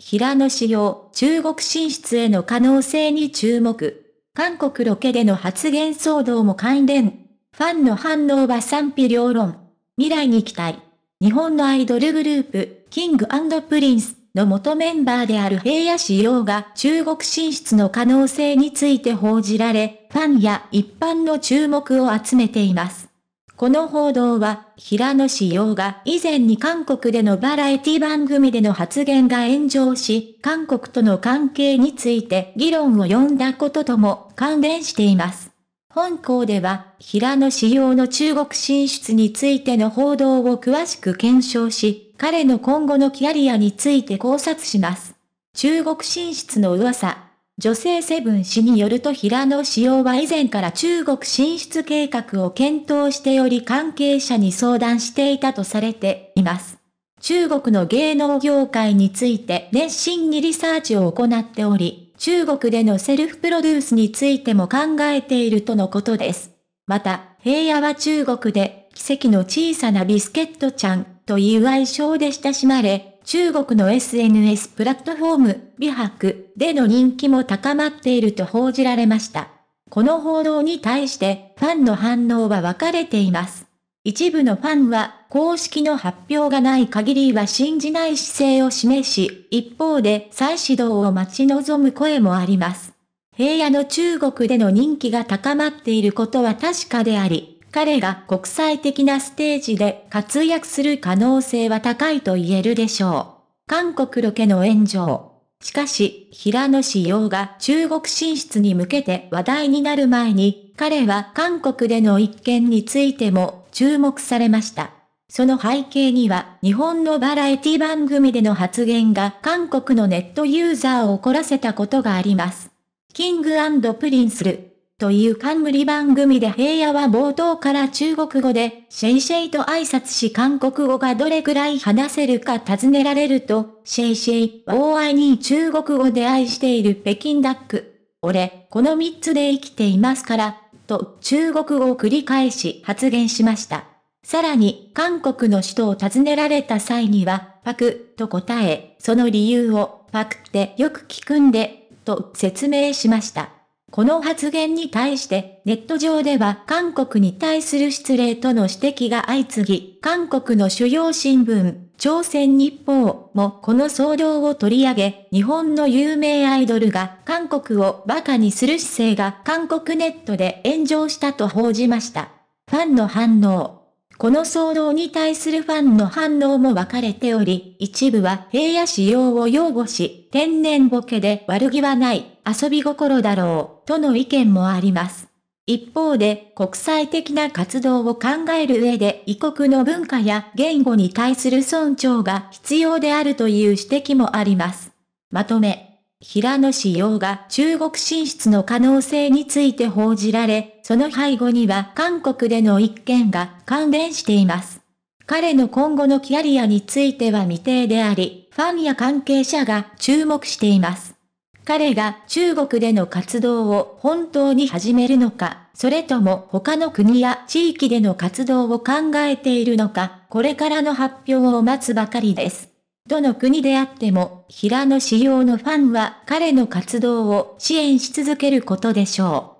平野紫耀、中国進出への可能性に注目。韓国ロケでの発言騒動も関連。ファンの反応は賛否両論。未来に期待。日本のアイドルグループ、キングプリンスの元メンバーである平野紫耀が中国進出の可能性について報じられ、ファンや一般の注目を集めています。この報道は、平野紫耀が以前に韓国でのバラエティ番組での発言が炎上し、韓国との関係について議論を呼んだこととも関連しています。本校では、平野紫耀の中国進出についての報道を詳しく検証し、彼の今後のキャリアについて考察します。中国進出の噂、女性セブン氏によると平野紫耀は以前から中国進出計画を検討しており関係者に相談していたとされています。中国の芸能業界について熱心にリサーチを行っており、中国でのセルフプロデュースについても考えているとのことです。また、平野は中国で奇跡の小さなビスケットちゃんという愛称で親しまれ、中国の SNS プラットフォーム、美白での人気も高まっていると報じられました。この報道に対してファンの反応は分かれています。一部のファンは公式の発表がない限りは信じない姿勢を示し、一方で再始動を待ち望む声もあります。平野の中国での人気が高まっていることは確かであり、彼が国際的なステージで活躍する可能性は高いと言えるでしょう。韓国ロケの炎上。しかし、平野紫耀が中国進出に向けて話題になる前に、彼は韓国での一件についても注目されました。その背景には、日本のバラエティ番組での発言が韓国のネットユーザーを怒らせたことがあります。キングプリンスル。という冠番組で平野は冒頭から中国語で、シェイシェイと挨拶し韓国語がどれくらい話せるか尋ねられると、シェイシェイは大愛に中国語で愛している北京ダック。俺、この3つで生きていますから、と中国語を繰り返し発言しました。さらに、韓国の首都を訪ねられた際には、パクと答え、その理由をパクってよく聞くんで、と説明しました。この発言に対してネット上では韓国に対する失礼との指摘が相次ぎ、韓国の主要新聞、朝鮮日報もこの騒動を取り上げ、日本の有名アイドルが韓国を馬鹿にする姿勢が韓国ネットで炎上したと報じました。ファンの反応。この騒動に対するファンの反応も分かれており、一部は平野仕様を擁護し、天然ボケで悪気はない、遊び心だろう、との意見もあります。一方で、国際的な活動を考える上で異国の文化や言語に対する尊重が必要であるという指摘もあります。まとめ。平野紫耀が中国進出の可能性について報じられ、その背後には韓国での一件が関連しています。彼の今後のキャリアについては未定であり、ファンや関係者が注目しています。彼が中国での活動を本当に始めるのか、それとも他の国や地域での活動を考えているのか、これからの発表を待つばかりです。どの国であっても、平野紫耀のファンは彼の活動を支援し続けることでしょう。